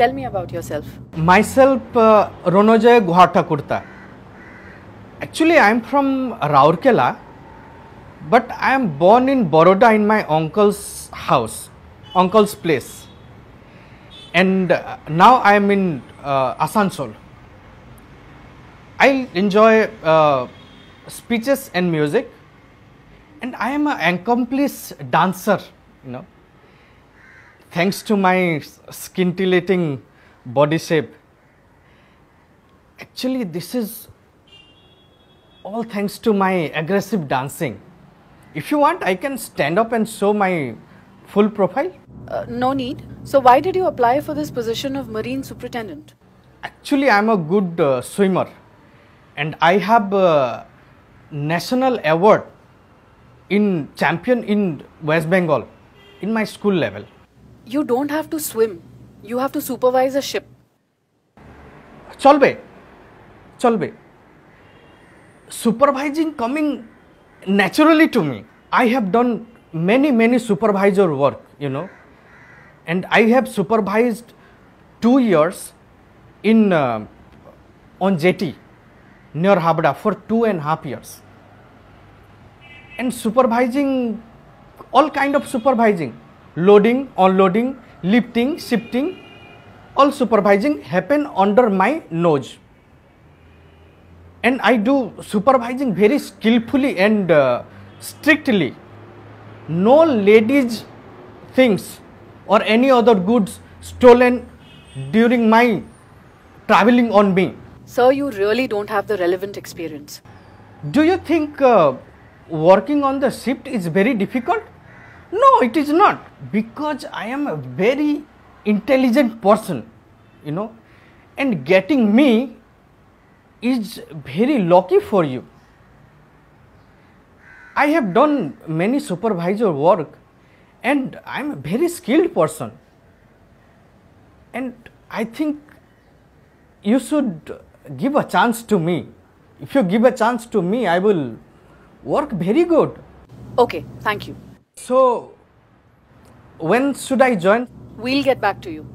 Tell me about yourself. Myself, uh, Guha Kurta. Actually, I'm from Raurkela, but I am born in Boroda in my uncle's house, uncle's place. And uh, now I am in uh, Asansol. I enjoy uh, speeches and music, and I am an accomplished dancer, you know thanks to my scintillating body shape. Actually, this is all thanks to my aggressive dancing. If you want, I can stand up and show my full profile. Uh, no need. So, why did you apply for this position of Marine Superintendent? Actually, I am a good uh, swimmer and I have a national award in champion in West Bengal in my school level you don't have to swim you have to supervise a ship Cholbe, cholbe. supervising coming naturally to me i have done many many supervisor work you know and i have supervised 2 years in uh, on jetty near habda for two and half years and supervising all kind of supervising loading, unloading, lifting, shifting, all supervising happen under my nose. And I do supervising very skillfully and uh, strictly. No ladies things or any other goods stolen during my traveling on me. Sir, you really don't have the relevant experience. Do you think uh, working on the shift is very difficult? No, it is not because I am a very intelligent person, you know, and getting me is very lucky for you. I have done many supervisor work and I am a very skilled person. And I think you should give a chance to me. If you give a chance to me, I will work very good. Okay, thank you. So, when should I join? We'll get back to you.